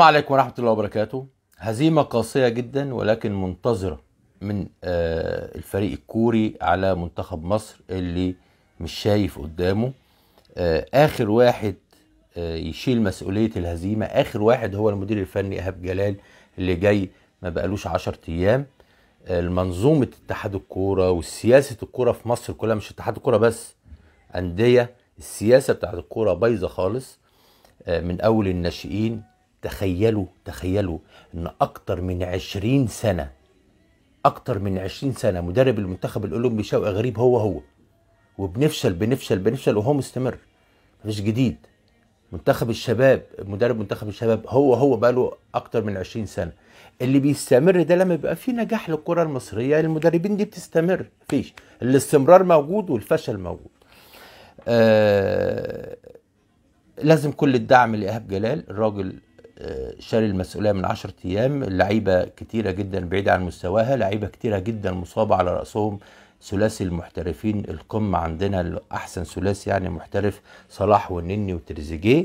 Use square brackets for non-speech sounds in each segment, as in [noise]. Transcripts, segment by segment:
السلام عليكم ورحمة الله وبركاته هزيمة قاسية جدا ولكن منتظرة من آه، الفريق الكوري على منتخب مصر اللي مش شايف قدامه آه، آخر واحد آه، يشيل مسؤولية الهزيمة آخر واحد هو المدير الفني إيهاب جلال اللي جاي ما بقالوش عشر أيام المنظومة اتحاد الكورة وسياسة الكورة في مصر كلها مش اتحاد الكورة بس أندية السياسة بتاعت الكورة بايظة خالص من أول الناشئين تخيلوا تخيلوا ان اكتر من عشرين سنه اكتر من عشرين سنه مدرب المنتخب الاولمبي شوقي غريب هو هو وبنفشل بنفشل بنفشل وهو مستمر مفيش جديد منتخب الشباب مدرب منتخب الشباب هو هو بقاله اكتر من 20 سنه اللي بيستمر ده لما يبقى في نجاح للكره المصريه المدربين دي بتستمر فيش الاستمرار موجود والفشل موجود آه لازم كل الدعم لإيهاب جلال الراجل شال المسؤوليه من 10 ايام لعيبه كتيره جدا بعيده عن مستواها لعيبه كتيره جدا مصابه على راسهم ثلاثي المحترفين القمة عندنا أحسن ثلاثي يعني محترف صلاح والنني وتريزيجيه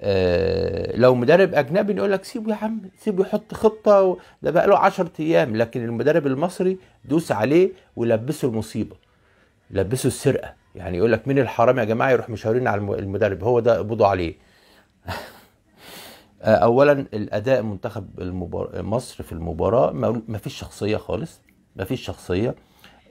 أه لو مدرب أجنبي نقول لك سيبه يا عم سيبه يحط خطة ده بقى له 10 أيام لكن المدرب المصري دوس عليه ولبسه المصيبة لبسه السرقة يعني يقول لك مين الحرام يا جماعة يروح مشاورين على المدرب هو ده قبضوا عليه [laughs] آه، اولا الاداء منتخب المبار... مصر في المباراه ما فيش شخصيه خالص ما فيش شخصيه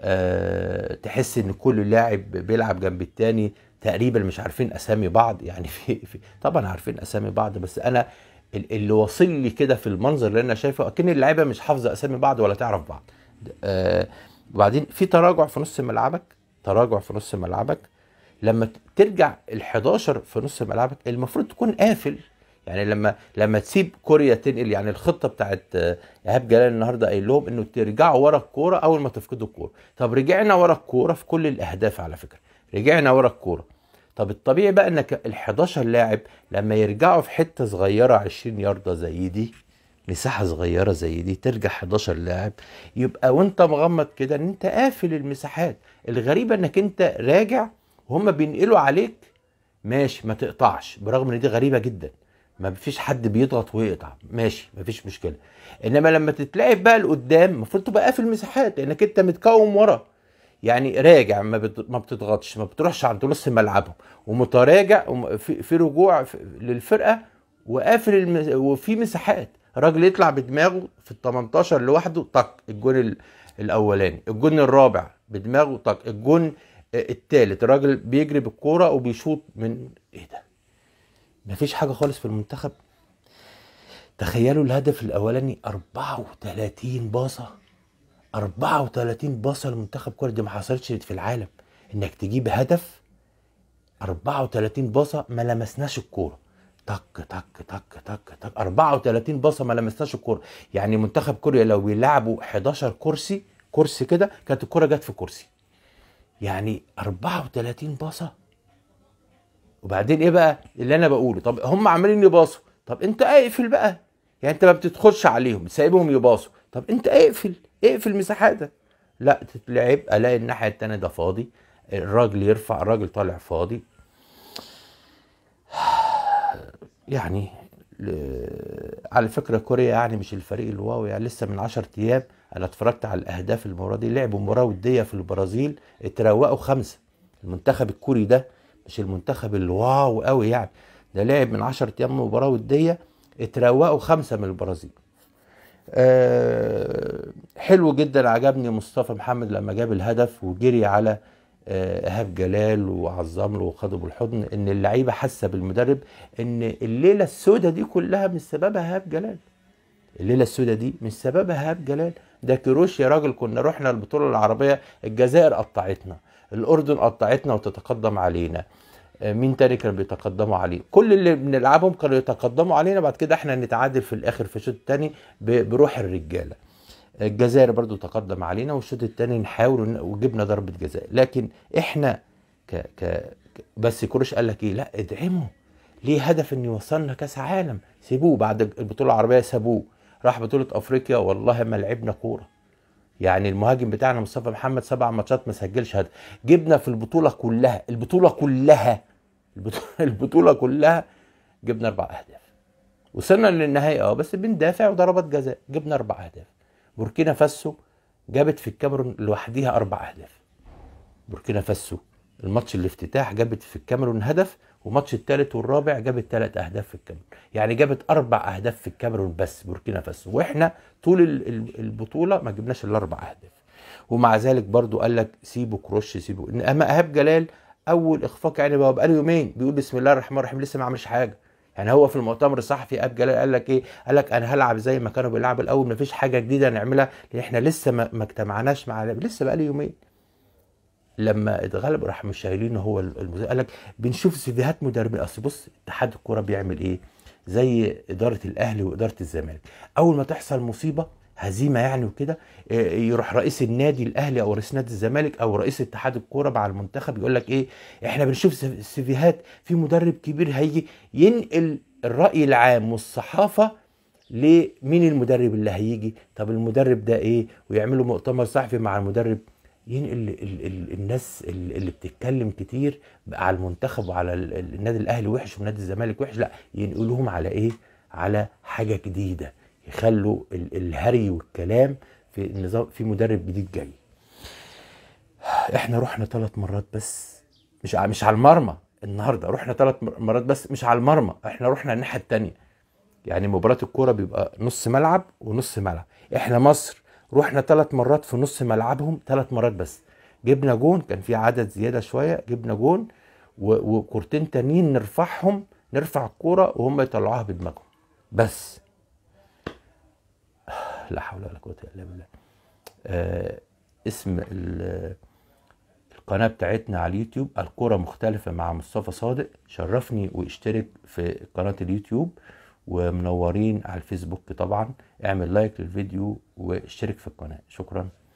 أه... تحس ان كل لاعب بيلعب جنب التاني تقريبا مش عارفين اسامي بعض يعني في, في... [laughs] طبعا عارفين اسامي بعض بس انا اللي واصل لي كده في المنظر اللي انا شايفه اكن اللعيبه مش حافظه اسامي بعض ولا تعرف بعض أه... وبعدين في تراجع في نص ملعبك تراجع في نص ملعبك لما ترجع ال 11 في نص ملعبك المفروض تكون قافل يعني لما لما تسيب كوريا تنقل يعني الخطه بتاعت آه، ايهاب جلال النهارده قايل لهم انه ترجعوا ورا الكوره اول ما تفقدوا الكوره طب رجعنا ورا الكوره في كل الاهداف على فكره رجعنا ورا الكوره طب الطبيعي بقى انك ال 11 لاعب لما يرجعوا في حته صغيره 20 يارده زي دي مساحه صغيره زي دي ترجع 11 لاعب يبقى وانت مغمض كده ان انت قافل المساحات الغريبه انك انت راجع وهم بينقلوا عليك ماشي ما تقطعش برغم ان دي غريبه جدا ما فيش حد بيضغط ويقطع ماشي ما فيش مشكله انما لما تتلعب بقى لقدام المفروض تبقى قافل مساحات لانك انت متكوم ورا يعني راجع ما ما بتضغطش ما بتروحش عند نص ملعبهم ومتراجع في رجوع للفرقه وقافل المس... وفي مساحات راجل يطلع بدماغه في ال 18 لوحده طق الجون الاولاني الجون الرابع بدماغه طق الجون الثالث آه، الراجل بيجري بالكوره وبيشوط من ايه ده مفيش حاجه خالص في المنتخب تخيلوا الهدف الاولاني 34 باصه 34 باصه لمنتخب كره دي ما حصلتش في العالم انك تجيب هدف 34 باصه ما لمسناش الكوره تك تك تك تك تك 34 باصه ما لمسناش الكوره يعني منتخب كوريا لو بيلعبوا 11 كرسي كرسي كده كانت الكوره جت في كرسي يعني 34 باصه وبعدين ايه بقى اللي انا بقوله طب هم عمالين يباصوا طب انت اقفل بقى يعني انت ما بتدخلش عليهم سايبهم يباصوا طب انت اقفل اقفل مساحاتك لا تتلعب الاقي الناحيه التانيه ده فاضي الراجل يرفع الراجل طالع فاضي [sighs] يعني على فكره كوريا يعني مش الفريق الواو يعني لسه من 10 ايام انا اتفرجت على الاهداف المباراه دي لعبوا مباراه وديه في البرازيل اتروقوا خمسه المنتخب الكوري ده مش المنتخب الواو قوي يعني ده لعب من 10 ايام مباراه وديه اتروقوا خمسه من البرازيل أه حلو جدا عجبني مصطفى محمد لما جاب الهدف وجري على آه، ايهاب جلال وعظم له وخده بالحضن ان اللعيبه حاسه بالمدرب ان الليله السوداء دي كلها من سببها ايهاب جلال الليله السوداء دي من سببها ايهاب جلال ده كروش يا راجل كنا رحنا البطوله العربيه الجزائر قطعتنا الاردن قطعتنا وتتقدم علينا آه، مين تاني كان بيتقدموا عليه كل اللي بنلعبهم كانوا يتقدموا علينا بعد كده احنا نتعادل في الاخر في الشوط الثاني بروح الرجاله آه، الجزائر برضو تقدم علينا والشوط الثاني نحاول وجبنا ضربه جزاء لكن احنا ك ك بس كروش قال لك ايه لا ادعمه ليه هدف ان يوصلنا كاس عالم سيبوه بعد البطوله العربيه سابوه راح بطوله افريقيا والله ما لعبنا كوره يعني المهاجم بتاعنا مصطفى محمد سبع ماتشات ما سجلش هدف جبنا في البطوله كلها البطوله كلها [laughs] البطوله كلها جبنا اربع اهداف وصلنا للنهائي اه بس بندافع وضربات جزاء جبنا اربع اهداف بوركينا فاسو جابت في الكاميرون لوحديها اربع اهداف بوركينا فاسو الماتش الافتتاح جابت في الكاميرون هدف وماتش الثالث والرابع جابت ثلاث اهداف في الكاميرون يعني جابت اربع اهداف في الكاميرون بس بوركينا فاسو واحنا طول البطوله ما جبناش الا اربع اهداف ومع ذلك برضو قال لك سيبوا كروش سيبوا اما ايهاب جلال اول اخفاق يعني بقى له يومين بيقول بسم الله الرحمن الرحيم لسه ما عملش حاجه يعني هو في المؤتمر الصحفي ايهاب جلال قال لك ايه قال لك انا هلعب زي ما كانوا بيلعبوا الاول ما فيش حاجه جديده نعملها لان احنا لسه ما اجتمعناش مع لسه بقى لي يومين لما اتغلب راح مشاهلين هو المدرب قال لك بنشوف سيفيهات مدربين اصل بص اتحاد الكوره بيعمل ايه؟ زي اداره الاهلي واداره الزمالك اول ما تحصل مصيبه هزيمه يعني وكده آه، يروح رئيس النادي الاهلي او رئيس نادي الزمالك او رئيس اتحاد الكوره مع المنتخب يقول لك ايه احنا بنشوف سيفيهات في مدرب كبير هيجي ينقل الراي العام والصحافه لمين المدرب اللي هيجي طب المدرب ده ايه ويعملوا مؤتمر صحفي مع المدرب ينقل الناس اللي بتتكلم كتير على المنتخب وعلى النادي الاهلي وحش ونادي الزمالك وحش لا ينقلوهم على ايه على حاجه جديده يخلوا الهري والكلام في النظام في مدرب جديد جاي احنا رحنا ثلاث مرات بس مش مش على المرمى النهارده رحنا ثلاث مرات بس مش على المرمى احنا رحنا الناحيه الثانيه يعني مباراه الكوره بيبقى نص ملعب ونص ملعب احنا مصر رحنا ثلاث مرات في نص ملعبهم ثلاث مرات بس جبنا جون كان في عدد زياده شويه جبنا جون وكورتين تانيين نرفعهم نرفع الكوره وهم يطلعوها بدماغهم بس [sighs] لا حول ولا قوه الا بالله آه، اسم القناه بتاعتنا على اليوتيوب الكوره مختلفه مع مصطفى صادق شرفني واشترك في قناه اليوتيوب ومنورين على الفيسبوك طبعا اعمل لايك للفيديو واشترك في القناه شكرا